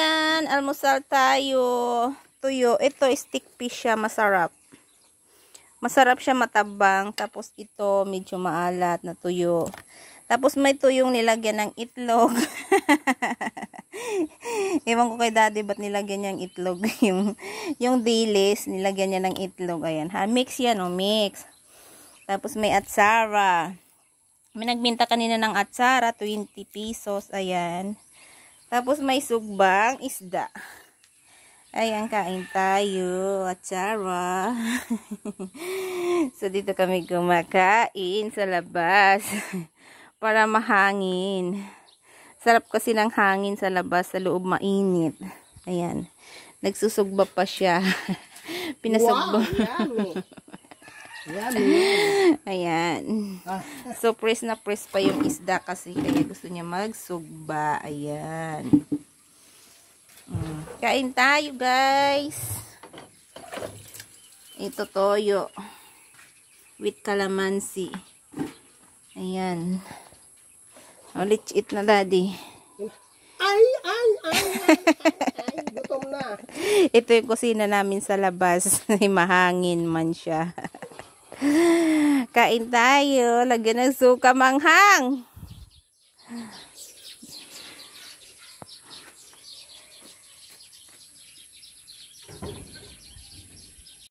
Yan, almusal tayo. Tuyo. Ito, stick fish siya. Masarap. Masarap siya matabang. Tapos ito, medyo maalat na tuyo. Tapos may tuyong nilagyan ng itlog. Ewan ko kay daddy, ba't nilagyan niya ng itlog? yung, yung dilis, nilagyan niya ng itlog. Ayan, ha? Mix yan, o. Oh, mix. Tapos may atsara. May nagbinta kanina ng atsara, 20 pesos. Ayan. Tapos may sugbang isda. Ayan, kain tayo. Atsara. so, dito kami kumakain sa labas. para mahangin. Sarap kasi ng hangin sa labas. Sa loob mainit. Ayan. Nagsusugba pa siya. Pinasugba. Wow, yummy. yummy. Ayan. So, press na press pa yung isda kasi kaya gusto niya magsugba. Ayan. Mm. Kain tayo, guys. Ito toyo. With calamansi. Ayan. ulit oh, let's na, daddy. Ay, ay, ay, ay, ay, ay. Gutom na. Ito yung kusina namin sa labas. Mahangin man siya. Kain tayo. Lagyan ng suka manghang.